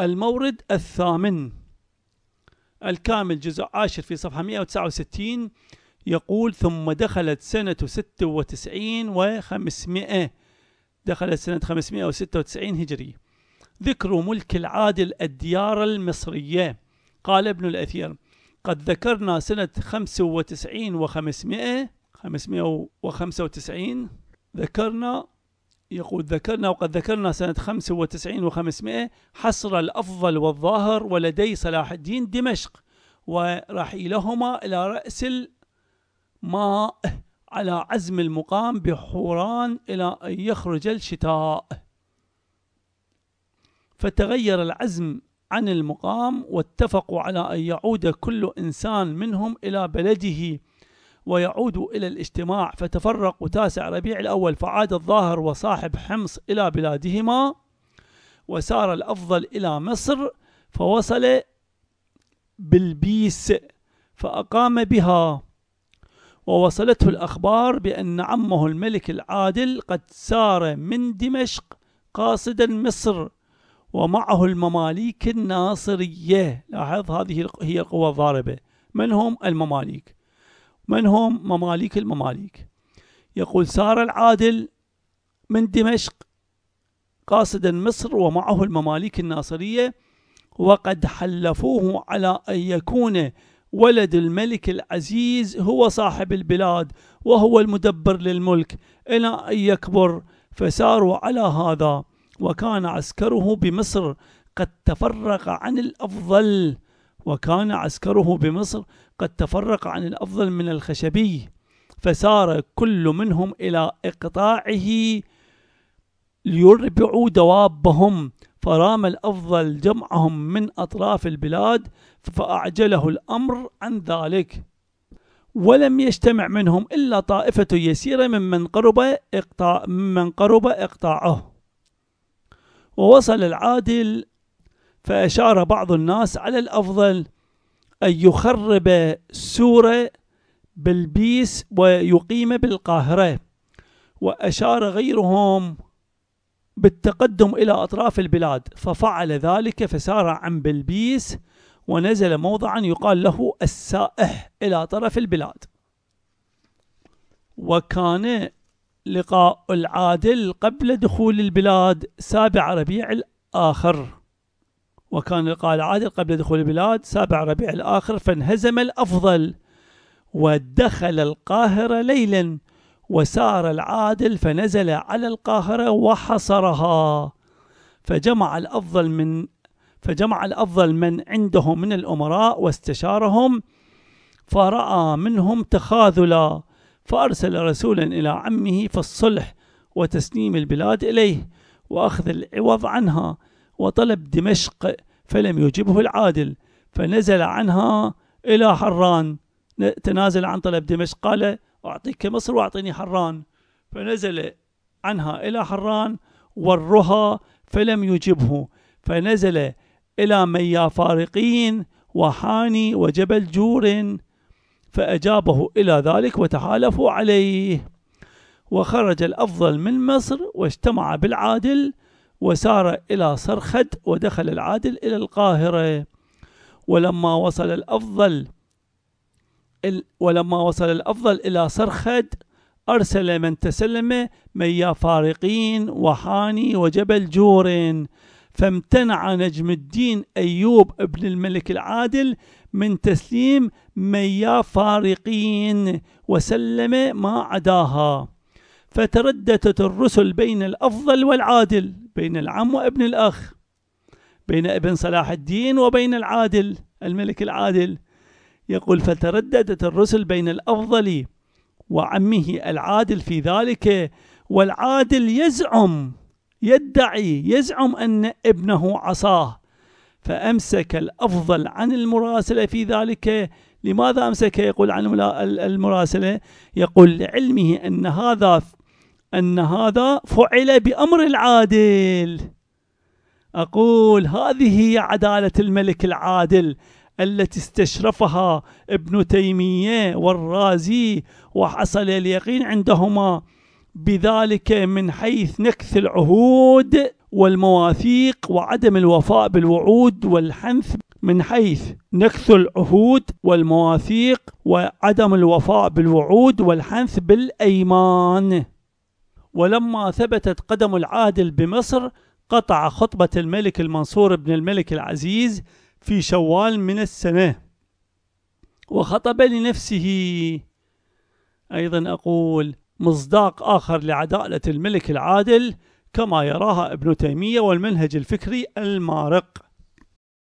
المورد الثامن الكامل جزء عاشر في صفحة 169 يقول ثم دخلت سنة 96 و500 دخلت سنة 596 هجري ذكر ملك العادل الديار المصرية قال ابن الأثير قد ذكرنا سنة 95 و500 595 ذكرنا يقول ذكرنا وقد ذكرنا سنة 95 و500 حصر الأفضل والظاهر ولدي صلاح الدين دمشق ورحيلهما إلى رأس الماء على عزم المقام بحوران إلى أن يخرج الشتاء فتغير العزم عن المقام واتفقوا على أن يعود كل إنسان منهم إلى بلده ويعود إلى الاجتماع فتفرق تاسع ربيع الأول فعاد الظاهر وصاحب حمص إلى بلادهما وسار الأفضل إلى مصر فوصل بالبيس فأقام بها ووصلته الأخبار بأن عمه الملك العادل قد سار من دمشق قاصدا مصر ومعه المماليك الناصرية لاحظ هذه هي القوى الضاربة من هم المماليك من هم مماليك المماليك يقول سار العادل من دمشق قاصدا مصر ومعه المماليك الناصرية وقد حلفوه على أن يكون ولد الملك العزيز هو صاحب البلاد وهو المدبر للملك إلى أن يكبر فساروا على هذا وكان عسكره بمصر قد تفرق عن الأفضل وكان عسكره بمصر قد تفرق عن الأفضل من الخشبي فسار كل منهم إلى إقطاعه ليربعوا دوابهم فرام الأفضل جمعهم من أطراف البلاد فأعجله الأمر عن ذلك ولم يجتمع منهم إلا طائفة يسيرة ممن قرب إقطاع ممن قرب إقطاعه ووصل العادل فأشار بعض الناس على الأفضل أن يخرب سورة بلبيس ويقيم بالقاهرة وأشار غيرهم بالتقدم إلى أطراف البلاد ففعل ذلك فسار عن بلبيس ونزل موضعا يقال له السائح إلى طرف البلاد وكان لقاء العادل قبل دخول البلاد سابع ربيع الآخر وكان لقاء العادل قبل دخول البلاد سابع ربيع الآخر فانهزم الأفضل ودخل القاهرة ليلا وسار العادل فنزل على القاهرة وحصرها فجمع الأفضل من فجمع الأفضل من عنده من الأمراء واستشارهم فرأى منهم تخاذلا فأرسل رسولا إلى عمه في الصلح وتسليم البلاد إليه وأخذ العوض عنها وطلب دمشق فلم يجبه العادل فنزل عنها إلى حران تنازل عن طلب دمشق قال أعطيك مصر وأعطيني حران فنزل عنها إلى حران ورها فلم يجبه فنزل إلى ميا فارقين وحاني وجبل جور فأجابه إلى ذلك وتحالفوا عليه وخرج الأفضل من مصر واجتمع بالعادل وسار إلى صرخد ودخل العادل إلى القاهرة ولما وصل الأفضل ولما وصل الأفضل إلى صرخد أرسل من تسلم ميا فارقين وحاني وجبل جور فامتنع نجم الدين أيوب ابن الملك العادل من تسليم ميا فارقين وسلم ما عداها فترددت الرسل بين الأفضل والعادل بين العم وابن الأخ بين ابن صلاح الدين وبين العادل الملك العادل يقول فترددت الرسل بين الأفضل وعمه العادل في ذلك والعادل يزعم يدعي يزعم أن ابنه عصاه فأمسك الأفضل عن المراسلة في ذلك لماذا أمسك يقول عن المراسلة يقول لعلمه أن هذا أن هذا فعل بأمر العادل أقول هذه هي عدالة الملك العادل التي استشرفها ابن تيمية والرازي وحصل اليقين عندهما بذلك من حيث نكث العهود والمواثيق وعدم الوفاء بالوعود والحنث من حيث نكث العهود والمواثيق وعدم الوفاء بالوعود والحنث بالأيمان ولما ثبتت قدم العادل بمصر قطع خطبة الملك المنصور بن الملك العزيز في شوال من السنة وخطب لنفسه أيضا أقول مصداق آخر لعدالة الملك العادل كما يراها ابن تيمية والمنهج الفكري المارق